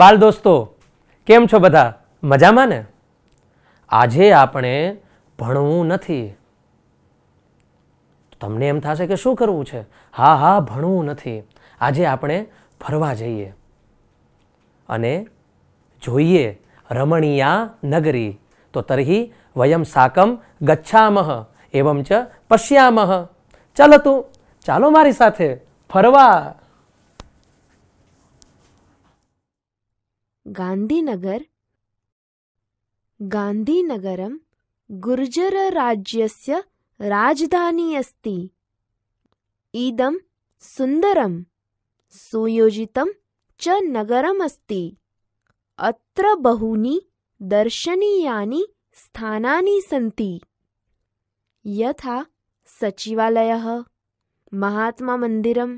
બાળ દોસ્તો કેમ છો બધા મજામાં ને આજે આપણે ભણવું નથી તમને એમ થશે કે શું કરવું છે હા હા ભણવું નથી આજે આપણે ફરવા જઈએ અને જોઈએ રમણીયા નગરી તો તરહી વયમ સાકમ ગચ્છામહ એવમ ચ પશ્યામહ ચાલો તું ચાલો મારી સાથે ફરવા गान्धीनगर गान्धीनगरं गुर्जरराज्यस्य राजधानी अस्ति इदं सुन्दरं सुयोजितं च नगरमस्ति अत्र बहूनि दर्शनीयानि स्थानानि सन्ति यथा सचिवालयः महात्मामन्दिरम्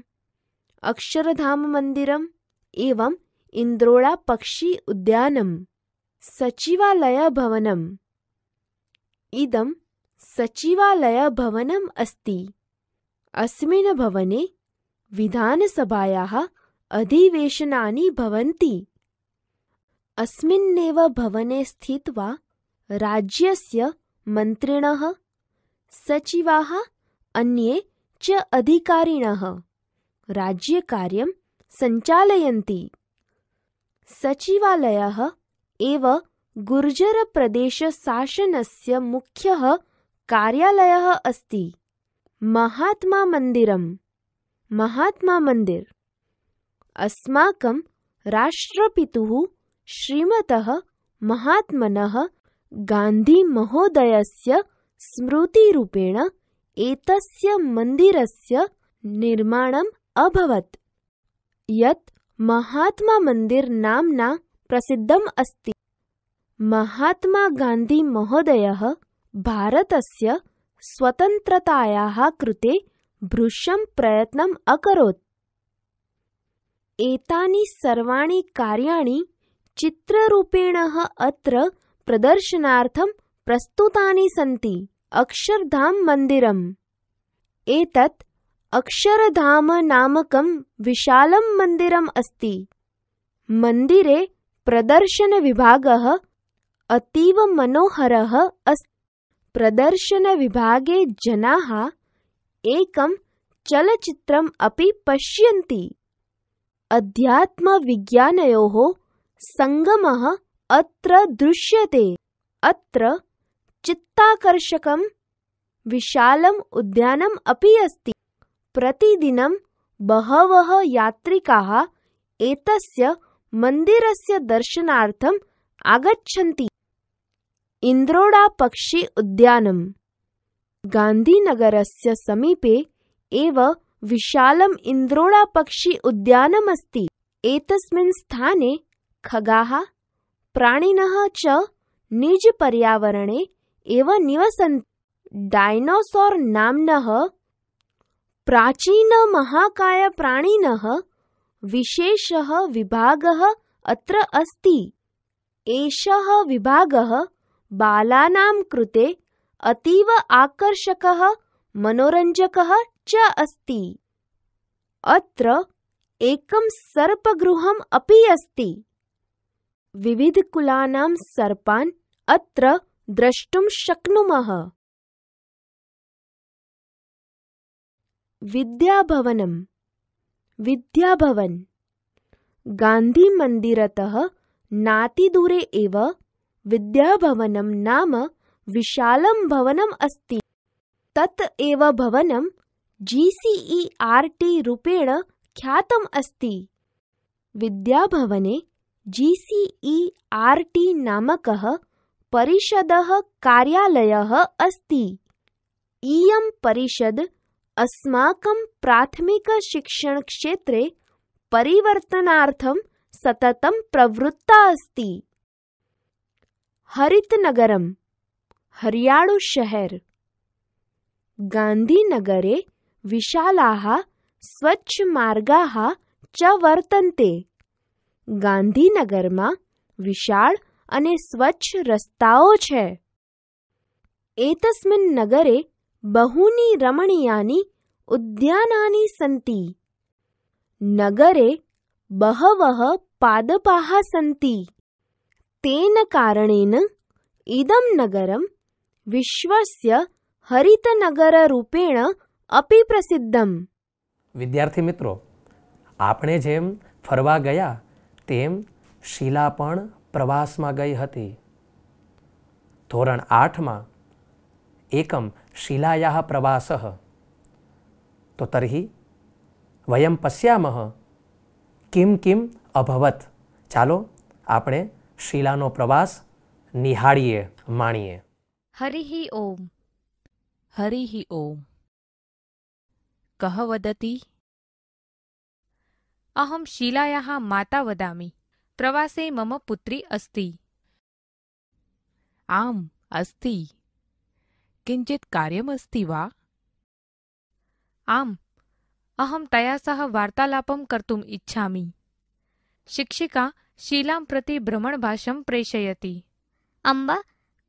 अक्षरधाममन्दिरम् एवं ઇન્દ્રોળા પક્ષી ઉદ્યાનમ સચિવાલય ભવનમ ઇદમ સચિવાલય ભવનમ અસ્તિ અસ્મિન ભવને વિધાનસભાયાः अधिवेशनानि भवन्ति अस्मिन्नेव भवने स्थित्वा राज्यस्य मन्त्रिणः सचिवाः अन्ये च अधिकारिणः राज्यकार्यं सञ्चालयन्ति सचिवालयः एव गुर्जरप्रदेशशासनस्य मुख्यः कार्यालयः अस्ति महात्मामन्दिरं महात्मामन्दिर् अस्माकं राष्ट्रपितुः श्रीमतः महात्मनः गान्धीमहोदयस्य स्मृतिरूपेण एतस्य मन्दिरस्य निर्माणम् अभवत् यत् મહાત્મા મંદિર નામના પ્રસિદ્ધમ અસ્તિ મહાત્મા ગાંધી મહોદય ભારતસ્ય स्वतन्त्रतायाः कृते भृशं प्रयत्नम् अकरोत् एतानि सर्वाणि कार्याणि चित्ररूपेण अत्र प्रदर्शनार्थं प्रस्तुतानि सन्ति अक्षरधाम मन्दिरम् एतत् अक्षरधाम नामकं विशालं मन्दिरम् अस्ति मन्दिरे प्रदर्शनविभागः अतीव मनोहरः अस्ति प्रदर्शनविभागे जनाः एकं चलचित्रम् अपि पश्यन्ति अध्यात्मविज्ञानयोः सङ्गमः अत्र दृश्यते अत्र चित्ताकर्षकं विशालम् उद्यानम् अपि अस्ति प्रतिदिनं बहवः यात्रिकाः एतस्य मन्दिरस्य दर्शनार्थम् आगच्छन्ति इन्द्रोडा पक्षी उद्यानम् गान्धीनगरस्य समीपे एव विशालम् इन्द्रोडा पक्षी अस्ति एतस्मिन् स्थाने खगाः प्राणिनः च निजपर्यावरणे एव निवसन्ति डायनोसोर् नाम्नः પ્રાચીન મહાકાય પ્રાણીન વિશેષ વિભાગ અત્ર અસ્તિ એષ વિભાગ બાલાનામ કૃતે અતીવ આકર્ષક મનોરંજક ચ અસ્તિ અત્ર એકમ સર્પગૃહમ અપી અસ્તિ વિવિધકુલાનાં સર્પાન અત્ર દ્રષ્ટુમ શક્નુમઃ विद्याभवनं विद्याभवन् गान्धीमन्दिरतः नातिदूरे एव विद्याभवनं नाम विशालं भवनम् अस्ति तत् एव भवनं जि सि इ आर् टि रूपेण ख्यातम् अस्ति विद्याभवने जि सि इ आर् टि नामकः परिषदः कार्यालयः अस्ति इयं परिषद् अस्माकं प्राथमिकशिक्षणक्षेत्रे परिवर्तनार्थं सततं प्रवृत्ता अस्ति हरितनगरं हरियाणुशहर गान्धीनगरे विशालाः स्वच्छमार्गाः च वर्तन्ते ગાંધીનગરમાં વિશાળ અને સ્વચ્છ રસ્તાઓ છે એતસ્મિન નગરે बहूनि रमणीयानि उद्यानानि सन्ति नगरे बहवः पादपाः सन्ति तेन कारणेन इदं नगरं વિશ્વસ્ય હરિતનગર રૂપેણ અપી પ્રસિદ્ધમ વિદ્યાર્થી મિત્રો આપણે જેમ ફરવા ગયા તેમ શીલા પણ પ્રવાસમાં ગઈ હતી ધોરણ આઠમાં એકમ શિલાયા પ્રવાસ તો તર્હી વયમ પશ્યામહ કિમ કિમ અભવત ચાલો આપણે શિલાનો પ્રવાસ નિહાળીએ માણીએ હરિ ઓમ હરિ ઓમ કહ વદતી અહમ શિલાયા માતા વદામી પ્રવાસે મમ પુત્રી અસ્તિ આમ અસ્તિ किञ्चित् कार्यमस्ति वा आम् अहं तया सह वार्तालापं कर्तुम् इच्छामि शिक्षिका शीलां प्रति भ्रमणभाषं प्रेषयति अम्ब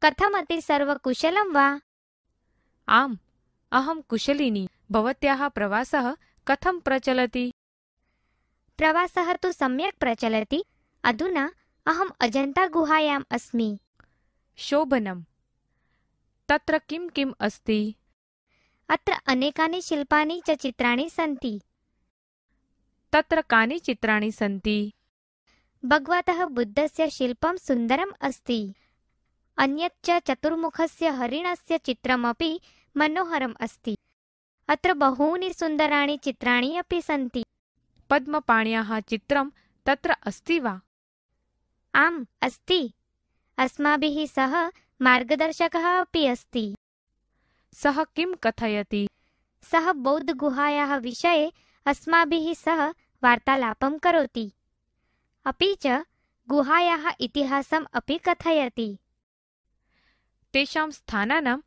कथमति सर्वकुशलं वा आम् अहं कुशलिनी भवत्याः प्रवासः कथं प्रचलति प्रवासः तु सम्यक् प्रचलति अधुना अहम् अजन्तागुहायाम् अस्मि शोभनम् तत्र किं किम् अस्ति अत्र अनेकानि शिल्पानि च चित्राणि सन्ति तत्र कानि चित्राणि सन्ति भगवतः बुद्धस्य शिल्पं सुन्दरम् अस्ति अन्यच्च चतुर्मुखस्य हरिणस्य चित्रमपि मनोहरम् अस्ति अत्र बहूनि सुन्दराणि चित्राणि अपि सन्ति पद्मपाण्याः चित्रं तत्र अस्ति वा आम् अस्ति अस्माभिः सह मार्गदर्शकः अपि अस्ति सः किं कथयति सः बौद्धगुहायाः विषये अस्माभिः सह वार्तालापं करोति अपि च गुहायाः इतिहासम् अपि कथयति तेषां स्थानानां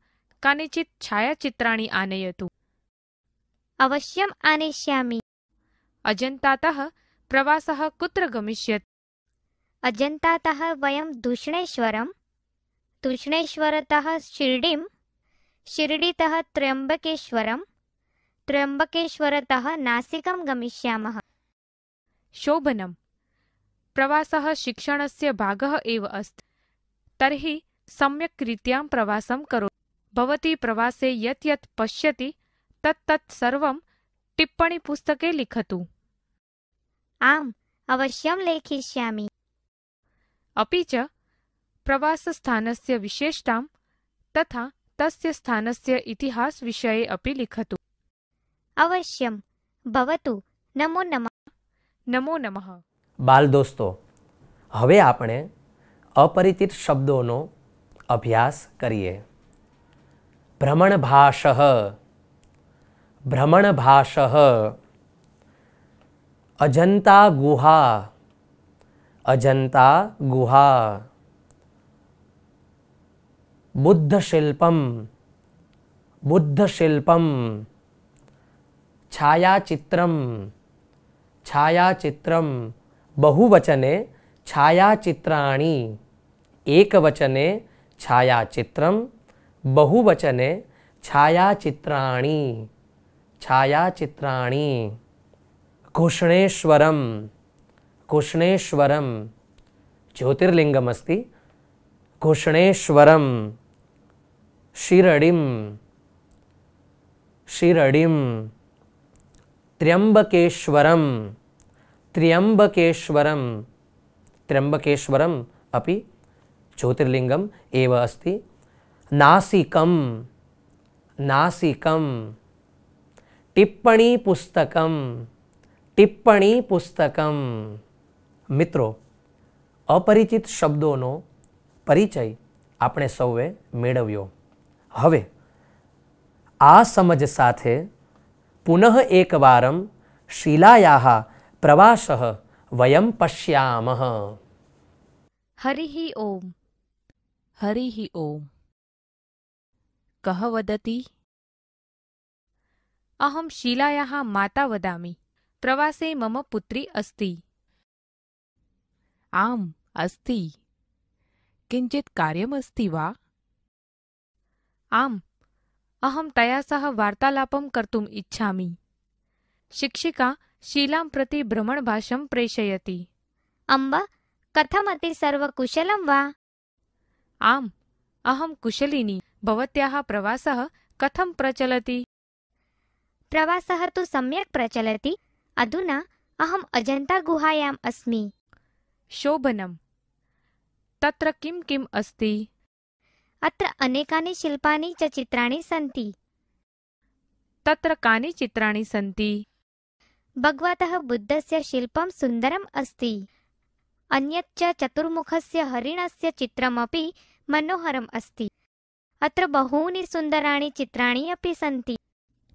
कानिचित् छायाचित्राणि आनयतु अवश्यम् आनेष्यामि अजन्तातः प्रवासः कुत्र गमिष्यति अजन्तातः वयं दूषणेश्वरं तूष्णेश्वरतः शिर्डीं शिर्डीतः त्र्यम्बकेश्वरं त्र्यम्बकेश्वरतः नासिकं गमिष्यामः शोभनं प्रवासः शिक्षणस्य भागः एव अस्ति तर्हि सम्यक् रीत्यां प्रवासं करोतु भवती प्रवासे यत् यत् पश्यति तत् तत् सर्वं टिप्पणीपुस्तके लिखतु आम् अवश्यं लेखिष्यामि अपि च प्रवासस्थानस्य विशेषतां तथा तस्य स्थानस्य इतिहासविषये अपि लिखतु अवश्यं भवतु नमो नमः નમો નમઃ બાલ દોસ્તો હવે આપણે અપરિચિત શબ્દોનો અભ્યાસ કરીએ ભ્રમણભાષ ભ્રમણભાષ અજંતા ગુહા અજંતા ગુહા बुद्ध शिल्पम बुद्ध शिल्पम छायाचित्रम छायाचित्रम बहुवचने छायाचित्राणि एकवचने छायाचित्रम बहुवचने छायाचित्राणि छायाचित्राणि कुष्णेश्वरम कुष्णेश्वरम ज्योतिर्लिंगमस्ति कुष्णेश्वरम शिरडिम शिरडिम त्र्यंबकेश्वरम त्र्यंबकेश्वरम त्र्यंबकेश्वरम अपि ज्योतिर्लिंगम एव अस्ति नासिकम नासिकम टिप्पणी पुस्तकम टिप्पणी पुस्तकम મિત્રો અપરિચિત શબ્દોનો પરિચય આપણે સૌએ મેળવ્યો हवे आ समझ साथे पुनः एक बारम शिलाया प्रवास वयम पश्याम हरि ही ओम हरि ही ओम कह वदती अहम शिलाया माता वदामी प्रवासे मम पुत्री अस्ति आम अस्ति किंचित कार्यमस्ति वा आम् अहं तया सह वार्तालापं कर्तुम् इच्छामि शिक्षिका शीलां प्रति भ्रमणभाषं प्रेषयति अम्ब कथमति सर्वकुशलं वा आम् अहं कुशलिनी भवत्याः प्रवासः कथं प्रचलति प्रवासः तु सम्यक् प्रचलति अधुना अहम् अजन्तागुहायाम् अस्मि शोभनं तत्र किं किम् अस्ति अत्र अनेकानि शिल्पानि च चित्राणि सन्ति तत्र कानि चित्राणि सन्ति भगवतः बुद्धस्य शिल्पं सुन्दरम् अस्ति अन्यच्च चतुर्मुखस्य हरिणस्य चित्रमपि मनोहरम् अस्ति अत्र बहूनि सुन्दराणि चित्राणि अपि सन्ति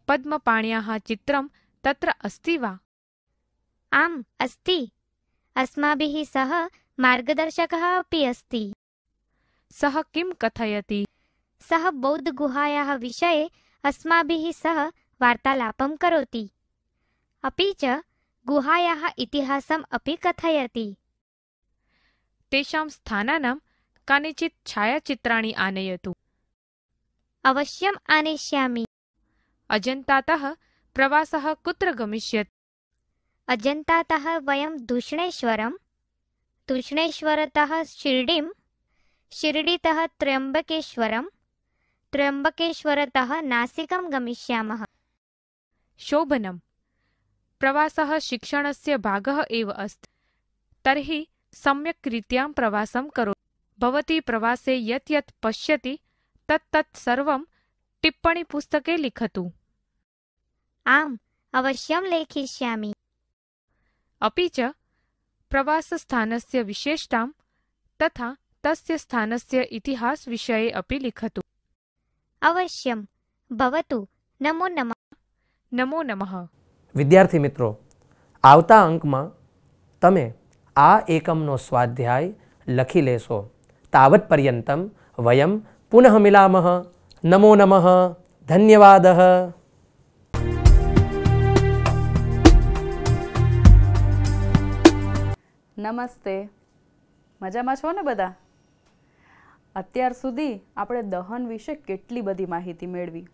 पद्मपाण्याः चित्रं तत्र अस्ति वा आम् अस्ति अस्माभिः सह मार्गदर्शकः अपि अस्ति સહ કિમ કથયતી સહ બૌદ્ધગુહાયા વિષય અસ્માભિ સહ વાર્તાલાપમ કરોતી અપી ચ ગુહાયા ઇતિહાસમ અપી કથયતી તેષાં સ્થાનાનામ કાનિચિત છાયાચિત્રાણી આનયતુ અવશ્યમ આનેષ્યામિ અજંતાતઃ પ્રવાસઃ કુત્ર ગમિષ્યત અજંતાતઃ વયમ દૂષણેશ્વરમ દૂષણેશ્વરતઃ શિરડીમ शिर्डितः त्र्यम्बकेश्वरं त्र्यम्बकेश्वरतः नासिकं गमिष्यामः शोभनं प्रवासः शिक्षणस्य भागः एव अस्ति तर्हि सम्यक् रीत्यां प्रवासं करोतु भवती प्रवासे यत् यत् पश्यति तत् तत् सर्वं टिप्पणीपुस्तके लिखतु आम् अवश्यं लेखिष्यामि अपि च प्रवासस्थानस्य विशेषतां तथा तस्य स्थानस्य इतिहासविषये अपि लिखतु अवश्यं भवतु नमो नमः નમો નમઃ વિદ્યાર્થી મિત્રો આવતા અંકમાં તમે આ એકમનો સ્વાધ્યાય લખી લેશો તાવત પર્યંતમ વયમ પુનઃ મિલામહ નમો નમઃ ધન્યવાદ નમસ્તે મજામાં છો ને બધા અત્યાર સુધી આપણે દહન વિશે કેટલી બધી માહિતી મેળવી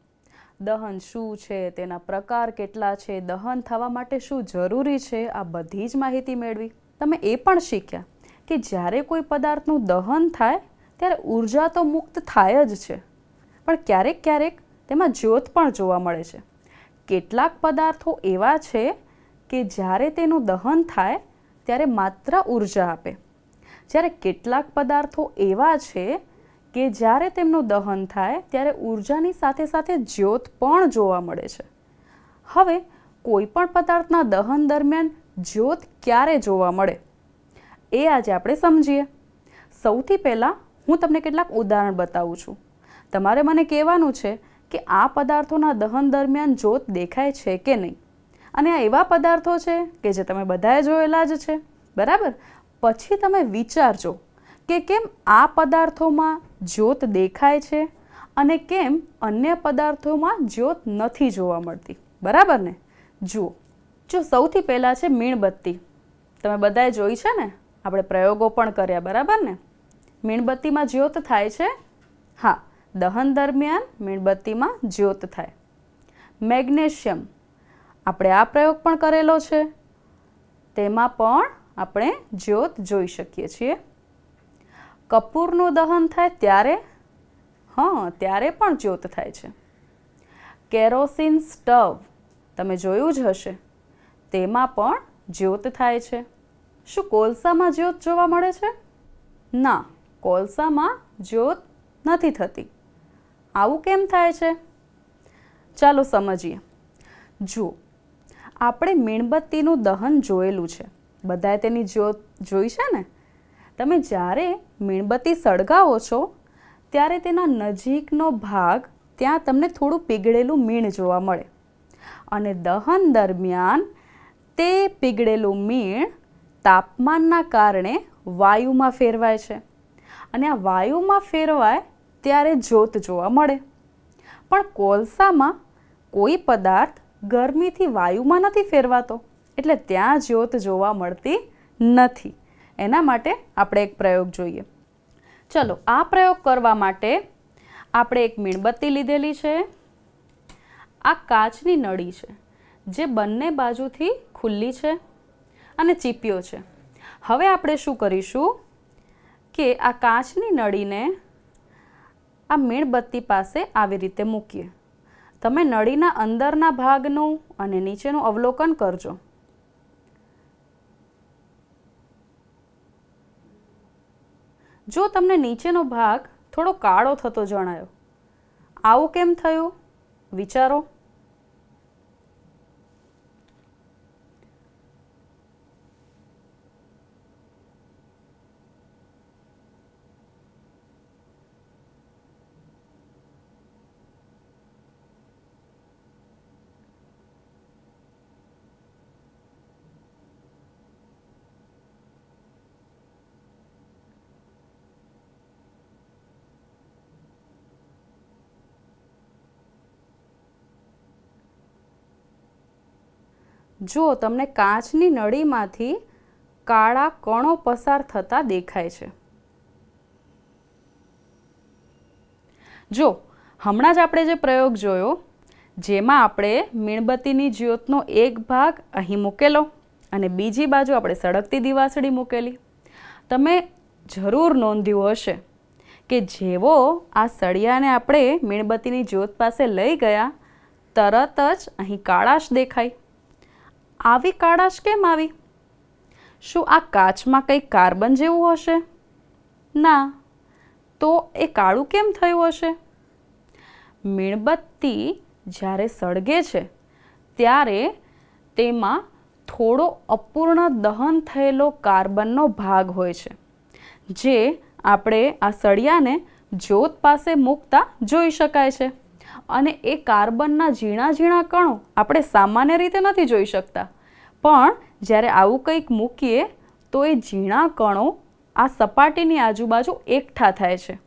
દહન શું છે તેના પ્રકાર કેટલા છે દહન થવા માટે શું જરૂરી છે આ બધી જ માહિતી મેળવી તમે એ પણ શીખ્યા કે જ્યારે કોઈ પદાર્થનું દહન થાય ત્યારે ઉર્જા તો મુક્ત થાય જ છે પણ ક્યારેક ક્યારેક તેમાં જ્યોત પણ જોવા મળે છે કેટલાક પદાર્થો એવા છે કે જ્યારે તેનું દહન થાય ત્યારે માત્ર ઉર્જા આપે જ્યારે કેટલાક પદાર્થો એવા છે કે જ્યારે તેમનું દહન થાય ત્યારે ઉર્જાની સાથે સાથે જ્યોત પણ જોવા મળે છે હવે કોઈ પણ પદાર્થના દહન દરમિયાન જ્યોત ક્યારે જોવા મળે એ આજે આપણે સમજીએ સૌથી પહેલાં હું તમને કેટલાક ઉદાહરણ બતાવું છું તમારે મને કહેવાનું છે કે આ પદાર્થોના દહન દરમિયાન જ્યોત દેખાય છે કે નહીં અને આ એવા પદાર્થો છે કે જે તમે બધાએ જોયેલા જ છે બરાબર પછી તમે વિચારજો કે કેમ આ પદાર્થોમાં જ્યોત દેખાય છે અને કેમ અન્ય પદાર્થોમાં જ્યોત નથી જોવા મળતી બરાબર ને જુઓ જો સૌથી પહેલાં છે મીણબત્તી તમે બધાએ જોઈ છે ને આપણે પ્રયોગો પણ કર્યા બરાબર ને મીણબત્તીમાં જ્યોત થાય છે હા દહન દરમિયાન મીણબત્તીમાં જ્યોત થાય મેગ્નેશિયમ આપણે આ પ્રયોગ પણ કરેલો છે તેમાં પણ આપણે જ્યોત જોઈ શકીએ છીએ કપૂરનું દહન થાય ત્યારે હં ત્યારે પણ જ્યોત થાય છે કેરોસીન સ્ટવ તમે જોયું જ હશે તેમાં પણ જ્યોત થાય છે શું કોલસામાં જ્યોત જોવા મળે છે ના કોલસામાં જ્યોત નથી થતી આવું કેમ થાય છે ચાલો સમજીએ જુઓ આપણે મીણબત્તીનું દહન જોયેલું છે બધાએ તેની જ્યોત જોઈ છે ને તમે જ્યારે મીણબત્તી સળગાવો છો ત્યારે તેના નજીકનો ભાગ ત્યાં તમને થોડું પીગળેલું મીણ જોવા મળે અને દહન દરમિયાન તે પીગળેલું મીણ તાપમાનના કારણે વાયુમાં ફેરવાય છે અને આ વાયુમાં ફેરવાય ત્યારે જોત જોવા મળે પણ કોલસામાં કોઈ પદાર્થ ગરમીથી વાયુમાં નથી ફેરવાતો એટલે ત્યાં જ્યોત જોવા મળતી નથી એના માટે આપણે એક પ્રયોગ જોઈએ ચલો આ પ્રયોગ કરવા માટે આપણે એક મીણબત્તી લીધેલી છે આ કાચની નળી છે જે બંને બાજુથી ખુલ્લી છે અને ચીપ્યો છે હવે આપણે શું કરીશું કે આ કાચની નળીને આ મીણબત્તી પાસે આવી રીતે મૂકીએ તમે નળીના અંદરના ભાગનું અને નીચેનું અવલોકન કરજો જો તમને નીચેનો ભાગ થોડો કાળો થતો જણાયો આવું કેમ થયું વિચારો જો તમને કાચની નળીમાંથી કાળા કણો પસાર થતા દેખાય છે જો હમણાં જ આપણે જે પ્રયોગ જોયો જેમાં આપણે મીણબત્તીની જ્યોતનો એક ભાગ અહીં મૂકેલો અને બીજી બાજુ આપણે સળગતી દિવાસળી મૂકેલી તમે જરૂર નોંધ્યું હશે કે જેવો આ સળિયાને આપણે મીણબત્તીની જ્યોત પાસે લઈ ગયા તરત જ અહીં કાળા જ દેખાય આવી કાળાશ કેમ આવી શું આ કાચમાં કંઈ કાર્બન જેવું હશે ના તો એ કાળું કેમ થયું હશે મીણબત્તી જ્યારે સળગે છે ત્યારે તેમાં થોડો અપૂર્ણ દહન થયેલો કાર્બનનો ભાગ હોય છે જે આપણે આ સળિયાને જ્યોત પાસે મૂકતા જોઈ શકાય છે અને એ કાર્બનના ઝીણા ઝીણા કણો આપણે સામાન્ય રીતે નથી જોઈ શકતા પણ જ્યારે આવું કંઈક મૂકીએ તો એ ઝીણા કણો આ સપાટીની આજુબાજુ એકઠા થાય છે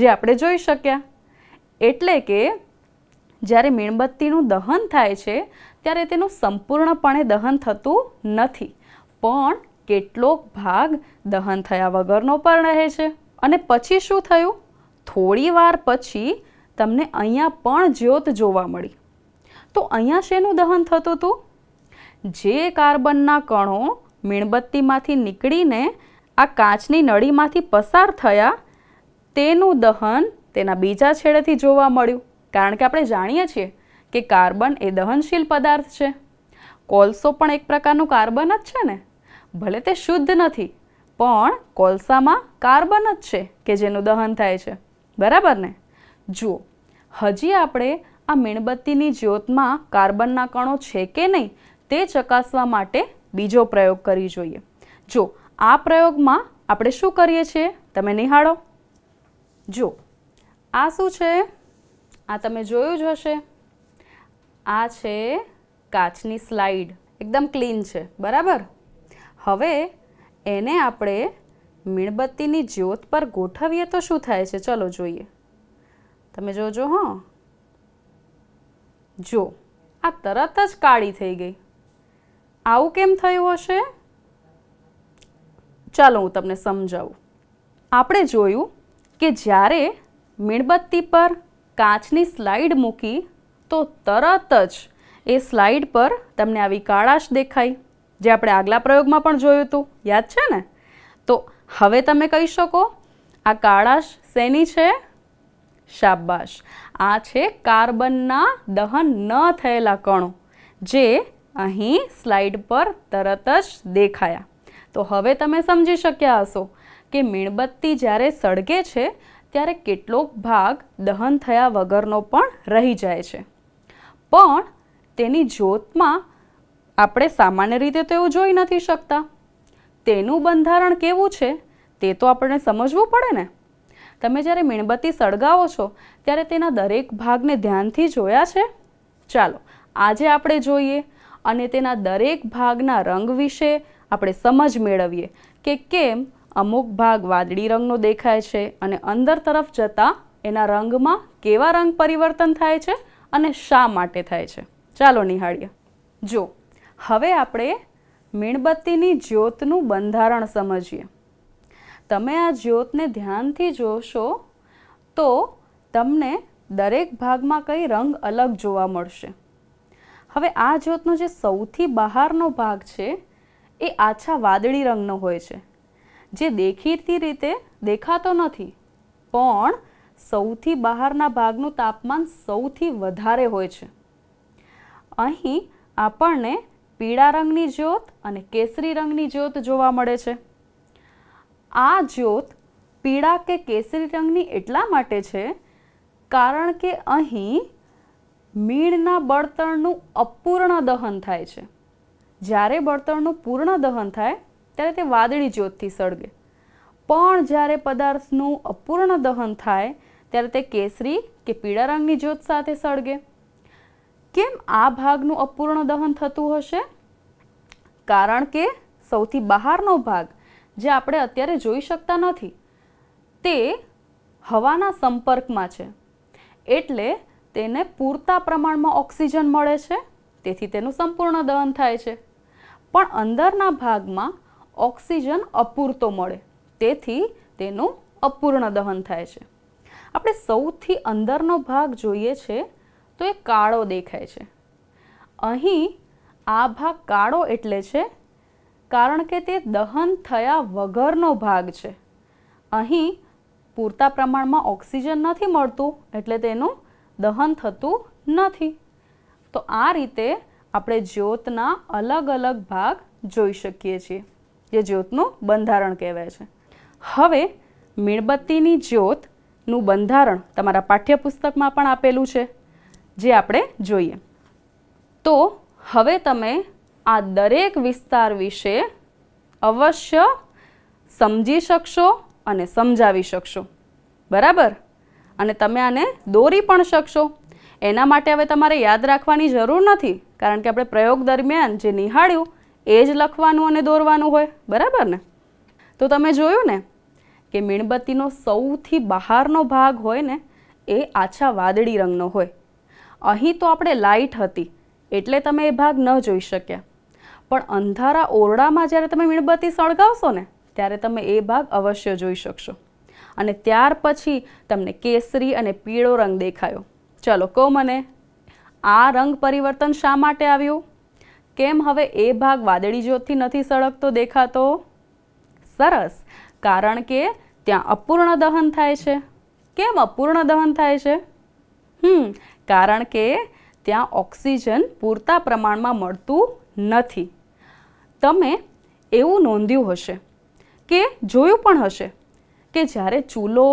જે આપણે જોઈ શક્યા એટલે કે જ્યારે મીણબત્તીનું દહન થાય છે ત્યારે તેનું સંપૂર્ણપણે દહન થતું નથી પણ કેટલોક ભાગ દહન થયા વગરનો પણ રહે છે અને પછી શું થયું થોડી વાર પછી તમને અહીંયા પણ જ્યોત જોવા મળી તો અહીંયા શેનું દહન થતું હતું જે કાર્બનના કણો મીણબત્તીમાંથી નીકળીને આ કાચની નળીમાંથી પસાર થયા તેનું દહન તેના બીજા છેડેથી જોવા મળ્યું કારણ કે આપણે જાણીએ છીએ કે કાર્બન એ દહનશીલ પદાર્થ છે કોલસો પણ એક પ્રકારનું કાર્બન જ છે ને ભલે તે શુદ્ધ નથી પણ કોલસામાં કાર્બન જ છે કે જેનું દહન થાય છે બરાબર ને જુઓ હજી આપણે આ મીણબત્તીની જ્યોતમાં કાર્બનના કણો છે કે નહીં તે ચકાસવા માટે બીજો પ્રયોગ કરી જોઈએ જો આ પ્રયોગમાં આપણે શું કરીએ છીએ તમે નિહાળો જો આ શું છે આ તમે જોયું જ હશે આ છે કાચની સ્લાઇડ એકદમ ક્લીન છે બરાબર હવે એને આપણે મીણબત્તીની જ્યોત પર ગોઠવીએ તો શું થાય છે ચલો જોઈએ તમે જોજો હો જો આ તરત જ કાળી થઈ ગઈ આવું કેમ થયું હશે ચાલો હું તમને સમજાવું આપણે જોયું કે જ્યારે મીણબત્તી પર કાચની સ્લાઇડ મૂકી તો તરત જ એ સ્લાઇડ પર તમને આવી કાળાશ દેખાઈ જે આપણે આગલા પ્રયોગમાં પણ જોયું હતું યાદ છે ને તો હવે તમે કહી શકો આ કાળાશ શેની છે શાબાશ આ છે કાર્બનના દહન ન થયેલા કણો જે અહીં સ્લાઇડ પર તરત જ દેખાયા તો હવે તમે સમજી શક્યા હશો કે મીણબત્તી જ્યારે સળગે છે ત્યારે કેટલોક ભાગ દહન થયા વગરનો પણ રહી જાય છે પણ તેની જ્યોતમાં આપણે સામાન્ય રીતે તો એવું જોઈ નથી શકતા તેનું બંધારણ કેવું છે તે તો આપણને સમજવું પડે ને તમે જ્યારે મીણબત્તી સળગાવો છો ત્યારે તેના દરેક ભાગને ધ્યાનથી જોયા છે ચાલો આજે આપણે જોઈએ અને તેના દરેક ભાગના રંગ વિશે આપણે સમજ મેળવીએ કે કેમ અમુક ભાગ વાદળી રંગનો દેખાય છે અને અંદર તરફ જતાં એના રંગમાં કેવા રંગ પરિવર્તન થાય છે અને શા માટે થાય છે ચાલો નિહાળીએ જો હવે આપણે મીણબત્તીની જ્યોતનું બંધારણ સમજીએ તમે આ જ્યોતને ધ્યાનથી જોશો તો તમને દરેક ભાગમાં કંઈ રંગ અલગ જોવા મળશે હવે આ જ્યોતનો જે સૌથી બહારનો ભાગ છે એ આછા વાદળી રંગનો હોય છે જે દેખીતી રીતે દેખાતો નથી પણ સૌથી બહારના ભાગનું તાપમાન સૌથી વધારે હોય છે અહીં આપણને પીળા રંગની જ્યોત અને કેસરી રંગની જ્યોત જોવા મળે છે આ જ્યોત પીળા કે કેસરી રંગની એટલા માટે છે કારણ કે અહીં મીણના બળતણનું અપૂર્ણ દહન થાય છે જ્યારે બળતણનું પૂર્ણ દહન થાય ત્યારે તે વાદળી જ્યોતથી સળગે પણ જ્યારે પદાર્થનું અપૂર્ણ દહન થાય ત્યારે તે કેસરી કે પીળા રંગની જ્યોત સાથે સળગે કેમ આ ભાગનું અપૂર્ણ દહન થતું હશે કારણ કે સૌથી બહારનો ભાગ જે આપણે અત્યારે જોઈ શકતા નથી તે હવાના સંપર્કમાં છે એટલે તેને પૂરતા પ્રમાણમાં ઓક્સિજન મળે છે તેથી તેનું સંપૂર્ણ દહન થાય છે પણ અંદરના ભાગમાં ઓક્સિજન અપૂરતો મળે તેથી તેનું અપૂર્ણ દહન થાય છે આપણે સૌથી અંદરનો ભાગ જોઈએ છે તો એ કાળો દેખાય છે અહીં આ ભાગ કાળો એટલે છે કારણ કે તે દહન થયા વગરનો ભાગ છે અહીં પૂરતા પ્રમાણમાં ઓક્સિજન નથી મળતું એટલે તેનું દહન થતું નથી તો આ રીતે આપણે જ્યોતના અલગ અલગ ભાગ જોઈ શકીએ છીએ જે જ્યોતનું બંધારણ કહેવાય છે હવે મીણબત્તીની જ્યોતનું બંધારણ તમારા પાઠ્યપુસ્તકમાં પણ આપેલું છે જે આપણે જોઈએ તો હવે તમે આ દરેક વિસ્તાર વિશે અવશ્ય સમજી શકશો અને સમજાવી શકશો બરાબર અને તમે આને દોરી પણ શકશો એના માટે હવે તમારે યાદ રાખવાની જરૂર નથી કારણ કે આપણે પ્રયોગ દરમિયાન જે નિહાળ્યું એ જ લખવાનું અને દોરવાનું હોય બરાબર ને તો તમે જોયું ને કે મીણબત્તીનો સૌથી બહારનો ભાગ હોય ને એ આછા વાદળી રંગનો હોય અહીં તો આપણે લાઇટ હતી એટલે તમે એ ભાગ ન જોઈ શક્યા પણ અંધારા ઓરડામાં જ્યારે તમે મીણબત્તી સળગાવશો ને ત્યારે તમે એ ભાગ અવશ્ય જોઈ શકશો અને ત્યાર પછી તમને કેસરી અને પીળો રંગ દેખાયો ચલો કહો મને આ રંગ પરિવર્તન શા માટે આવ્યું કેમ હવે એ ભાગ વાદળી જ્યોતથી નથી સળગતો દેખાતો સરસ કારણ કે ત્યાં અપૂર્ણ દહન થાય છે કેમ અપૂર્ણ દહન થાય છે હમ કારણ કે ત્યાં ઓક્સિજન પૂરતા પ્રમાણમાં મળતું નથી તમે એવું નોંધ્યું હશે કે જોયું પણ હશે કે જ્યારે ચૂલો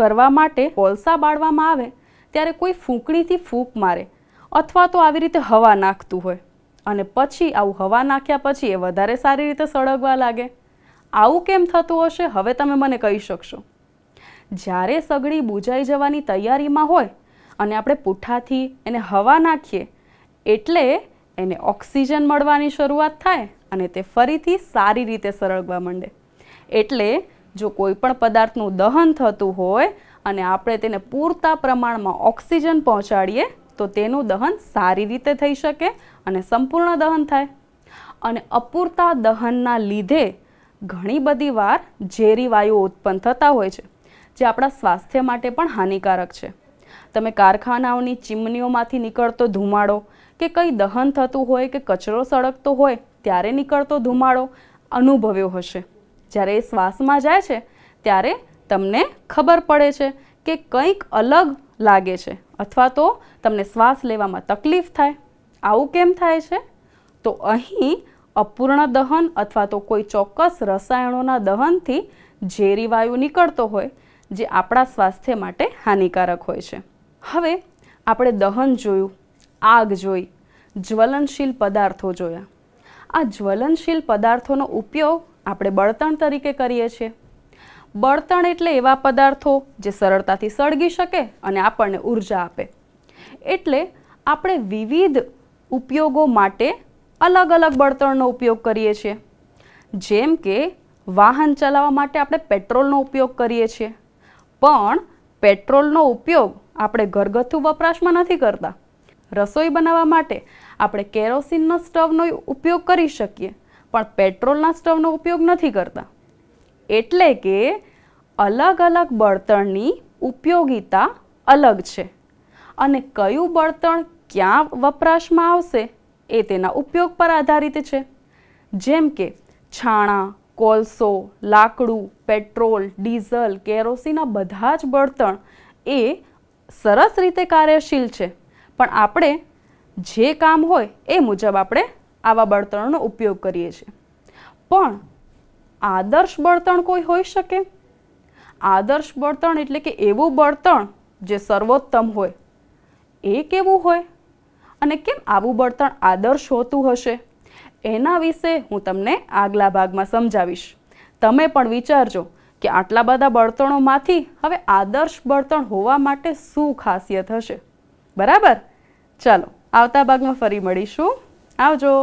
કરવા માટે કોલસા બાળવામાં આવે ત્યારે કોઈ ફૂંકણીથી ફૂંક મારે અથવા તો આવી રીતે હવા નાખતું હોય અને પછી આવું હવા નાખ્યા પછી એ વધારે સારી રીતે સળગવા લાગે આવું કેમ થતું હશે હવે તમે મને કહી શકશો જ્યારે સગડી બુજાઈ જવાની તૈયારીમાં હોય અને આપણે પૂઠાથી એને હવા નાખીએ એટલે એને ઓક્સિજન મળવાની શરૂઆત થાય અને તે ફરીથી સારી રીતે સરળવા માંડે એટલે જો કોઈ પણ પદાર્થનું દહન થતું હોય અને આપણે તેને પૂરતા પ્રમાણમાં ઓક્સિજન પહોંચાડીએ તો તેનું દહન સારી રીતે થઈ શકે અને સંપૂર્ણ દહન થાય અને અપૂરતા દહનના લીધે ઘણી બધી વાર ઝેરી વાયુઓ ઉત્પન્ન થતા હોય છે જે આપણા સ્વાસ્થ્ય માટે પણ હાનિકારક છે તમે કારખાનાઓની ચીમનીઓમાંથી નીકળતો ધુમાડો કે કંઈ દહન થતું હોય કે કચરો સળગતો હોય ત્યારે નીકળતો ધુમાડો અનુભવ્યો હશે જ્યારે એ શ્વાસમાં જાય છે ત્યારે તમને ખબર પડે છે કે કંઈક અલગ લાગે છે અથવા તો તમને શ્વાસ લેવામાં તકલીફ થાય આવું કેમ થાય છે તો અહીં અપૂર્ણ દહન અથવા તો કોઈ ચોક્કસ રસાયણોના દહનથી ઝેરી વાયુ નીકળતો હોય જે આપણા સ્વાસ્થ્ય માટે હાનિકારક હોય છે હવે આપણે દહન જોયું આગ જોઈ જ્વલનશીલ પદાર્થો જોયા આ જ્વલનશીલ પદાર્થોનો ઉપયોગ આપણે બળતણ તરીકે કરીએ છીએ બળતણ એટલે એવા પદાર્થો જે સરળતાથી સળગી શકે અને આપણને ઉર્જા આપે એટલે આપણે વિવિધ ઉપયોગો માટે અલગ અલગ બળતણનો ઉપયોગ કરીએ છીએ જેમ કે વાહન ચલાવવા માટે આપણે પેટ્રોલનો ઉપયોગ કરીએ છીએ પણ પેટ્રોલનો ઉપયોગ આપણે ઘરગથ્થુ વપરાશમાં નથી કરતા રસોઈ બનાવવા માટે આપણે કેરોસીનના સ્ટવનો ઉપયોગ કરી શકીએ પણ પેટ્રોલના સ્ટવનો ઉપયોગ નથી કરતા એટલે કે અલગ અલગ બળતણની ઉપયોગિતા અલગ છે અને કયું બળતણ ક્યાં વપરાશમાં આવશે એ તેના ઉપયોગ પર આધારિત છે જેમ કે છાણા કોલસો લાકડું પેટ્રોલ ડીઝલ કેરોસીન આ બધા જ બળતણ એ સરસ રીતે કાર્યશીલ છે પણ આપણે જે કામ હોય એ મુજબ આપણે આવા બળતણનો ઉપયોગ કરીએ છીએ પણ આદર્શ બળતણ કોઈ હોઈ શકે આદર્શ બળતણ એટલે કે એવું બળતણ જે સર્વોત્તમ હોય એ કેવું હોય અને કેમ આવું બળતણ આદર્શ હોતું હશે એના વિશે હું તમને આગલા ભાગમાં સમજાવીશ તમે પણ વિચારજો કે આટલા બધા બળતણોમાંથી હવે આદર્શ બળતણ હોવા માટે શું ખાસિયત હશે બરાબર ચાલો આવતા ભાગમાં ફરી મળીશું આવજો